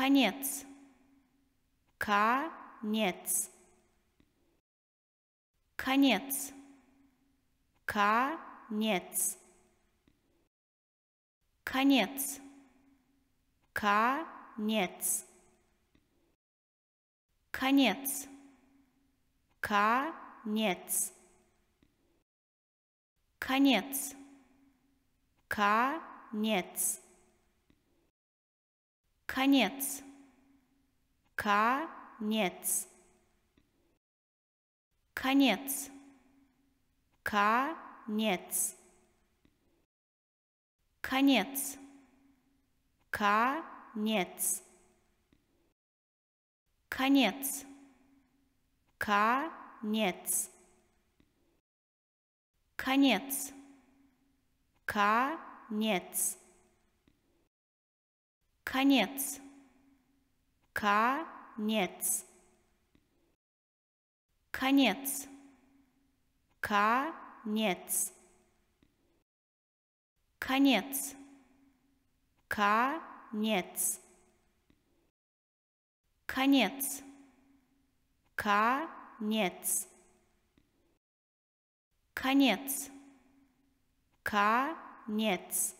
Конец. Конец. Конец. Конец. Конец. Конец. Конец. Конец. Конец. Конец. Конец. Конец. Конец. Конец. Конец. Конец. Конец. Конец. Конец. Конец. Конец. Конец. Конец. Конец. Конец. Конец. Конец. Конец. Конец. Конец.